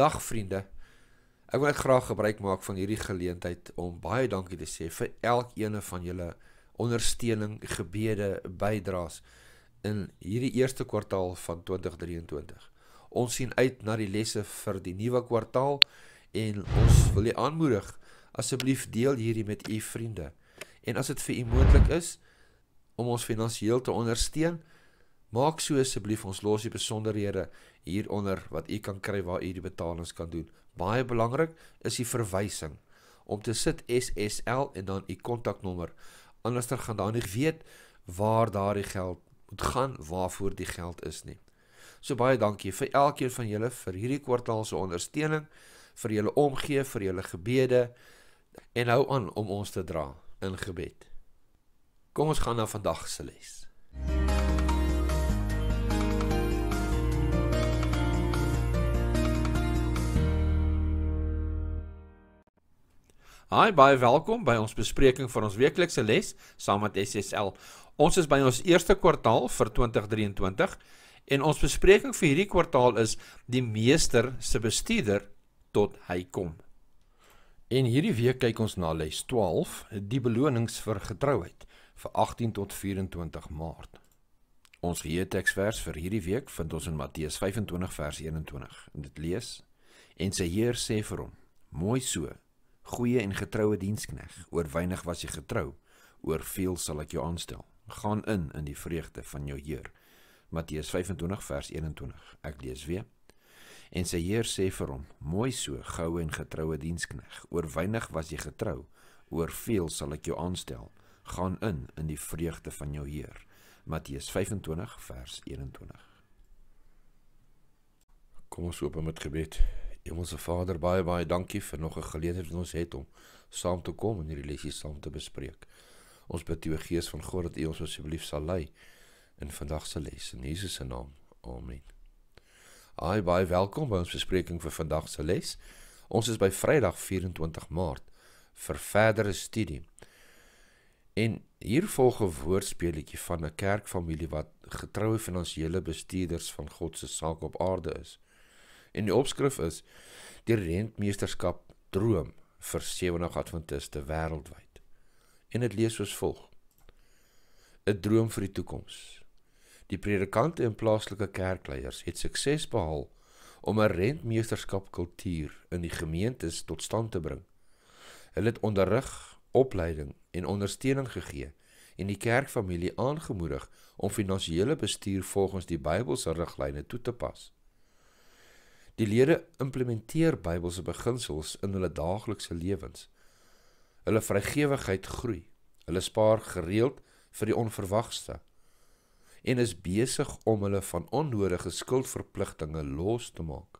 Dag vriende. Ek wil ek graag gebruik maak van hierdie geleentheid om baie dankie te sê vir elkeen van julle ondersteuning, gebede, bydraes in hierdie eerste kwartaal van 2023. Ons sien uit na die lesse vir die nuwe kwartaal en ons wil julle aanmoedig asseblief deel hierdie met u vriende. En as dit vir u moontlik is om ons finansiëel te ondersteun, Maak so asseblief ons los die besonderhede hieronder wat u kan kry waar u die betalings kan doen. Baie belangrik is die verwysing om te sit SSL en dan u kontaknommer. Anderster gaan dan nie weet waar daardie geld moet gaan, waarvoor die geld is nie. So baie dankie vir elkeen van julle vir hierdie kwartaal se ondersteuning, vir julle omgee, vir julle gebede en hou aan om ons te dra in gebed. Kom ons gaan na vandag se les. Hi, baie welkom by ons bespreking van ons weeklikse les saam met SSL. Ons is by ons eerste kwartaal vir 2023 en ons bespreking vir hierdie kwartaal is die meester se bestuurder tot hy kom. En hierdie week kyk ons na les 12, die belonings vir getrouheid vir 18 tot 24 Maart. Ons geheetekswers vir hierdie week vind ons in Matteus 25 vers 21. En dit lees: En sy Heer sê vir hom: Mooi so, goeie en getroue dienskneg. Oor weinig was jy getrou, oor veel sal ek jou aanstel. Gaan in in die vreugde van jou Heer. Matteus 25 vers 21. Ek lees weer. En sy Heer sê vir hom: "Mooi so, goue en getroue dienskneg. Oor weinig was jy getrou, oor veel sal ek jou aanstel. Gaan in in die vreugde van jou Heer." Matteus 25 vers 21. Kom ons open met gebed. Hemelse Vader, baie baie dankie vir nog 'n geleentheid wat ons het om saam te kom en hierdie lesie saam te bespreek. Ons bid U Gees van God dat U ons asseblief sal lei in vandag se les in Jesus se naam. Amen. Hi, baie welkom by ons bespreking vir vandag se les. Ons is by Vrydag 24 Maart vir verdere studie. En hier volg 'n woordspeletjie van 'n kerkfamilie wat getroue finansiële bestuurders van God se saak op aarde is. En die opskrif is: Die rentmeesterskap droom vir 70 Adventiste wêreldwyd. En dit lees soos volg: 'n Droom vir die toekoms. Die predikante en plaaslike kerkleiers het sukses behaal om 'n rentmeesterskap kultuur in die gemeentes tot stand te bring. Hulle het onderrig, opleiding en ondersteuning gegee en die kerkfamilie aangemoedig om finansiële bestuur volgens die Bybelse riglyne toe te pas. Die lede implementeer Bybelse beginsels in hulle daaglikse lewens. Hulle vrygewigheid groei. Hulle spaar gereeld vir die onverwagste en is besig om hulle van onnodige skuldverpligtinge los te maak.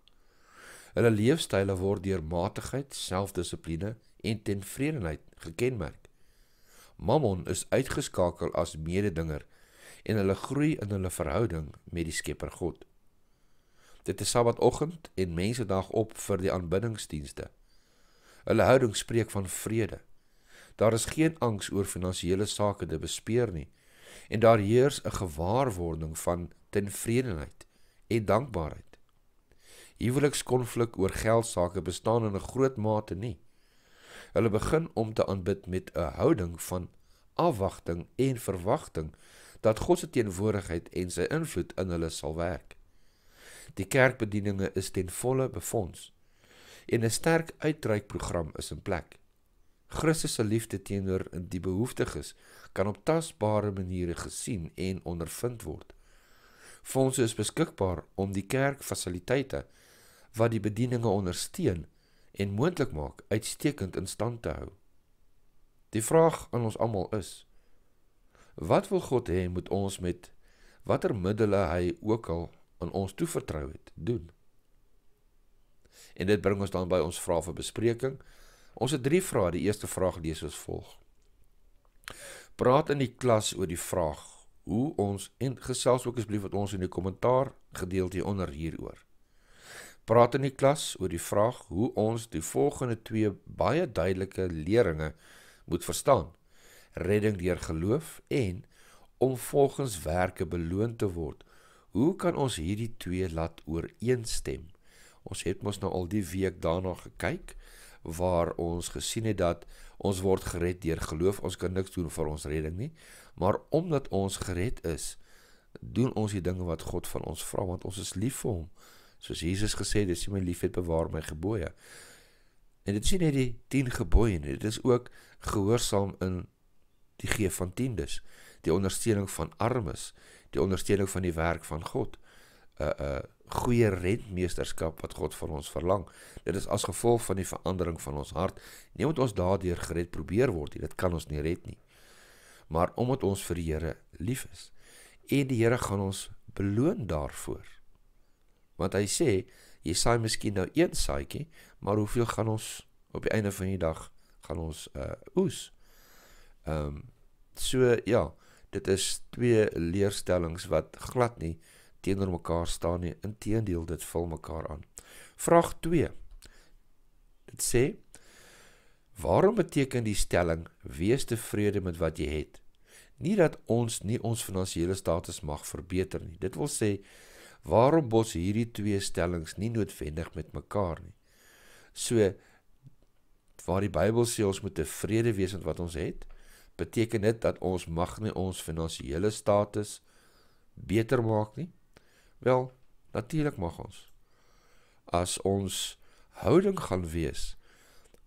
Hulle leefstyle word deur matigheid, selfdissipline en tenvredenheid gekenmerk. Mammon is uitgeskakel as mededinger en hulle groei in hulle verhouding met die Skepper God. Dit is Sabbatoggend en mense dag op vir die aanbiddingsdienste. Hulle houding spreek van vrede. Daar is geen angs oor finansiële sake te bespeer nie en daar heers 'n gewaarwording van tenvredenheid en dankbaarheid. Huwelikskonflik oor geld sake bestaan in 'n groot mate nie. Hulle begin om te aanbid met 'n houding van afwagting en verwagting dat God se teenwoordigheid en sy invloed in hulle sal werk. Die kerkbedieninge is ten volle befonds en 'n sterk uitreikprogram is in plek. Christus se liefde teenoor die behoeftiges kan op tasbare maniere gesien en ondervind word. Fondse is beskikbaar om die kerk fasiliteite wat die bedieninge ondersteun en moontlik maak uitstekend in stand te hou. Die vraag aan ons almal is: Wat wil God hê moet ons met watter middele hy ook al aan ons toevertrou het, doen. En dit bring ons dan by ons vrae vir bespreking. Ons het drie vrae. Die eerste vraag lees soos volg. Praat in die klas oor die vraag hoe ons en gesels ook asseblief wat ons in die kommentaar gedeelte onder hieroor. Praat in die klas oor die vraag hoe ons die volgende twee baie duidelike leringe moet verstaan. Redding deur geloof en om volgens werke beloon te word Hoe kan ons hierdie twee laat ooreenstem? Ons het mos nou al die week daarna gekyk waar ons gesien het dat ons word gered deur geloof. Ons kan niks doen vir ons redding nie, maar omdat ons gered is, doen ons die dinge wat God van ons vra want ons is lief vir hom. Soos Jesus gesê het, dis nie my liefhet bewaar my gebooie. En dit sien net die 10 gebooie nie. Dit is ook gehoorsaam in die gee van tiendes, die ondersteuning van armes die ondersteuning van die werk van God. 'n uh, 'n uh, goeie rentmeesterskap wat God vir ons verlang. Dit is as gevolg van die verandering van ons hart. Nie omdat ons daardeur gered probeer word nie, dit kan ons nie red nie. Maar omdat ons vir die Here lief is en die Here gaan ons beloon daarvoor. Want hy sê, jy saai miskien nou een saadjie, maar hoeveel gaan ons op die einde van die dag gaan ons uh, oes. Ehm um, so ja, yeah dit is twee leerstellings wat glad nie teenoor mekaar staan nie inteendeel dit vul mekaar aan vraag 2 dit sê waarom beteken die stelling wees tevrede met wat jy het nie dat ons nie ons finansiële status mag verbeter nie dit wil sê waarom bots hierdie twee stellings nie noodwendig met mekaar nie so waar die Bybel sê ons moet tevrede wees met wat ons het beteken dit dat ons mag nie ons finansiële status beter maak nie? Wel, natuurlik mag ons. As ons houding gaan wees,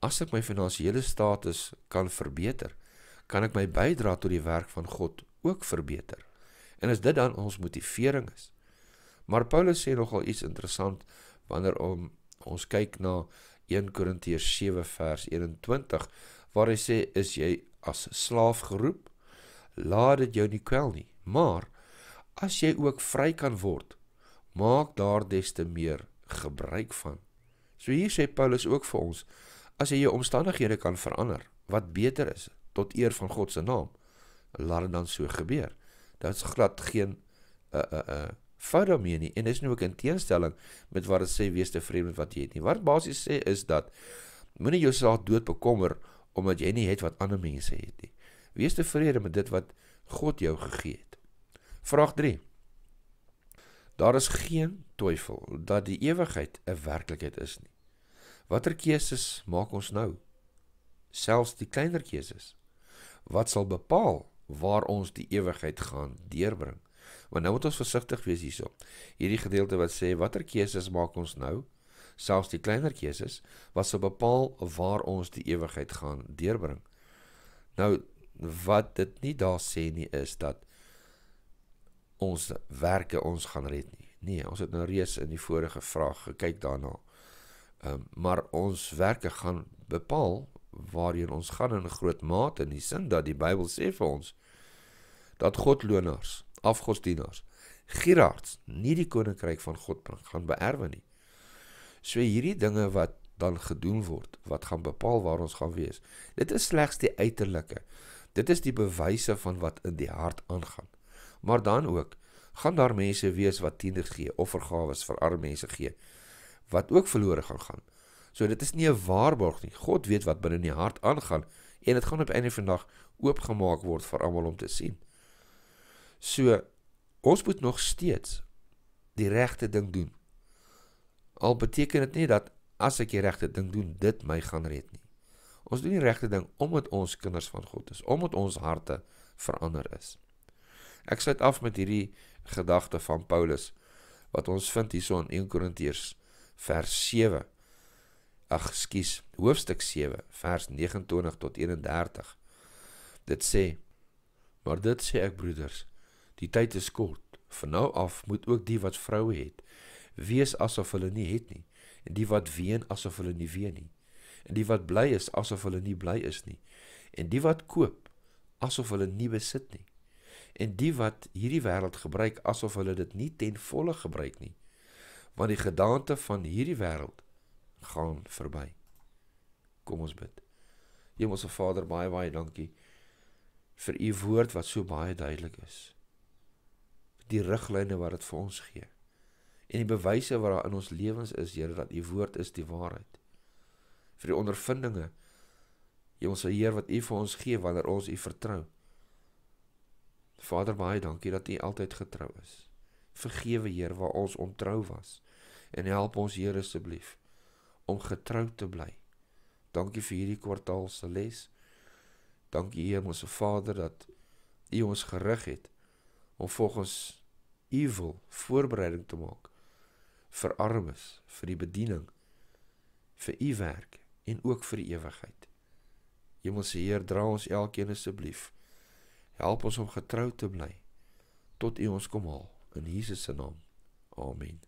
as ek my finansiële status kan verbeter, kan ek my bydra tot die werk van God ook verbeter. En as dit dan ons motivering is. Maar Paulus sê nogal iets interessant wanneer om ons kyk na 1 Korintiërs 7 vers 21 waar hy sê is jy as slaaf geroep, laat dit jou nie kwel nie. Maar as jy ook vry kan word, maak daar des te meer gebruik van. So hier sê Paulus ook vir ons, as jy jou omstandighede kan verander, wat beter is tot eer van God se naam, laat dan so gebeur. Dit's glad geen 'n 'n 'n fout daarmee nie en dis nie nou ook in teenstelling met wat dit sê wees te vreemd wat jy het nie. Wat basies sê is dat moenie jouself dood bekommer omdat jy nie het wat ander mense het nie. Wees tevrede met dit wat God jou gegee het. Vraag 3. Daar is geen twyfel dat die ewigheid 'n werklikheid is nie. Watter keuses maak ons nou? Selfs die kleiner keuses. Wat sal bepaal waar ons die ewigheid gaan deurbring? Want nou moet ons versigtig wees hierop. Hierdie gedeelte wat sê watter keuses maak ons nou? selfs die kleiner keuses wat sou bepaal waar ons die ewigheid gaan deurbring. Nou wat dit nie daar sê nie is dat ons werke ons gaan red nie. Nee, ons het nou reeds in die vorige vraag gekyk daarna. Ehm um, maar ons werke gaan bepaal waarheen ons gaan in groot mate in die sin dat die Bybel sê vir ons dat godlonaars, afgodsdienaars, gierigs nie die koninkryk van God gaan beerwe nie. So hierdie dinge wat dan gedoen word, wat gaan bepaal waar ons gaan wees. Dit is slegs die uiterlike. Dit is die bewyse van wat in die hart aangaan. Maar dan ook gaan daar mense wees wat tieners gee, offergawes vir arm mense gee wat ook verlore gaan gaan. So dit is nie 'n waarborg nie. God weet wat binne in die hart aangaan en dit gaan op enige vandag oopgemaak word vir almal om te sien. So ons moet nog steeds die regte ding doen Al beteken dit nie dat as ek die regte ding doen, dit my gaan red nie. Ons doen die regte ding omdat ons kinders van God is, omdat ons harte verander is. Ek sluit af met hierdie gedagte van Paulus wat ons vind hierso in 1 Korintiërs vers 7. Ag, skus, hoofstuk 7 vers 29 tot 31. Dit sê: "Maar dit sê ek, broeders, die tyd is kort. Van nou af moet ook die wat vroue het, wees asof hulle nie het nie, en die wat ween asof hulle nie ween nie, en die wat bly is asof hulle nie bly is nie, en die wat koop asof hulle nie besit nie, en die wat hierdie wêreld gebruik asof hulle dit nie ten volle gebruik nie, want die gedaante van hierdie wêreld gaan verby. Kom ons bid. Hemelse Vader, baie baie dankie vir u woord wat so baie duidelik is. Die riglyne wat dit vir ons gee en die bewyse wat daar in ons lewens is, Here, dat u woord is die waarheid. vir die ondervindinge jy ons Heer wat u vir ons gee wanneer ons u vertrou. Vader, baie dankie dat u altyd getrou is. Vergewe, Heer, waar ons ontrou was en help ons, Here, asseblief om getrou te bly. Dankie vir hierdie kwartaal se les. Dankie, Hemelse Vader, dat u ons gerig het om volgens u wil voorbereiding te maak vir armes, vir die bediening, vir u werk en ook vir die ewigheid. Hemelse Heer, dra ons elkeen asseblief. Help ons om getrou te bly tot U ons kom haal in Jesus se naam. Amen.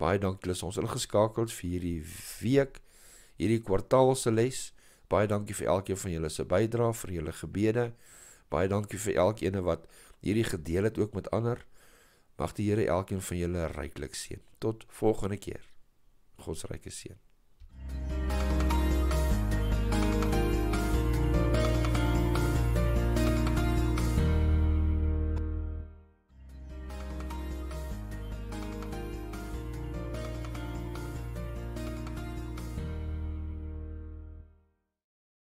Baie dankie dat ons ingeskakel het vir hierdie week, hierdie kwartaal se les. Baie dankie vir elkeen van julle se bydrae, vir julle gebede. Baie dankie vir elkeen wat hierdie gedeel het ook met ander. Mag die Here elkeen van julle ryklik seën. Tot volgende keer. God se ryke seën.